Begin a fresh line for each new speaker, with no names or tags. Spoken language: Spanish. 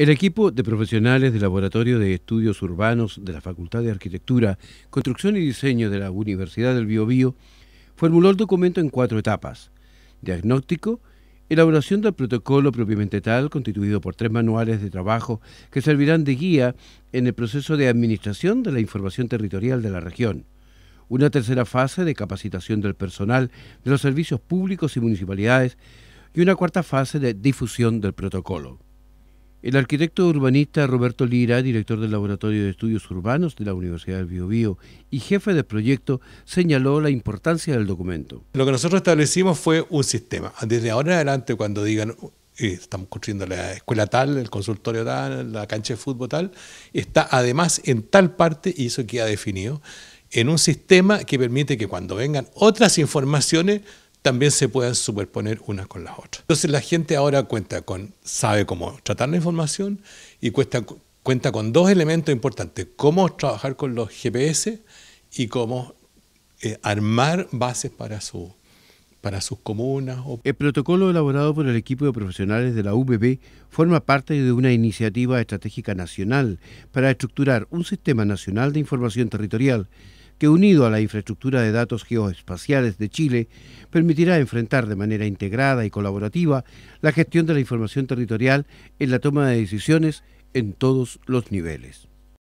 El equipo de profesionales del Laboratorio de Estudios Urbanos de la Facultad de Arquitectura, Construcción y Diseño de la Universidad del Biobío formuló el documento en cuatro etapas. Diagnóstico, elaboración del protocolo propiamente tal, constituido por tres manuales de trabajo que servirán de guía en el proceso de administración de la información territorial de la región. Una tercera fase de capacitación del personal de los servicios públicos y municipalidades y una cuarta fase de difusión del protocolo. El arquitecto urbanista Roberto Lira, director del Laboratorio de Estudios Urbanos de la Universidad del Biobío y jefe del proyecto, señaló la importancia del documento.
Lo que nosotros establecimos fue un sistema. Desde ahora en adelante, cuando digan eh, estamos construyendo la escuela tal, el consultorio tal, la cancha de fútbol tal, está además en tal parte, y eso queda definido, en un sistema que permite que cuando vengan otras informaciones también se pueden superponer unas con las otras. Entonces la gente ahora cuenta con, sabe cómo tratar la información y cuenta con dos elementos importantes, cómo trabajar con los GPS y cómo eh, armar bases para su
para sus comunas. El protocolo elaborado por el equipo de profesionales de la UBB forma parte de una iniciativa estratégica nacional para estructurar un sistema nacional de información territorial que unido a la infraestructura de datos geoespaciales de Chile, permitirá enfrentar de manera integrada y colaborativa la gestión de la información territorial en la toma de decisiones en todos los niveles.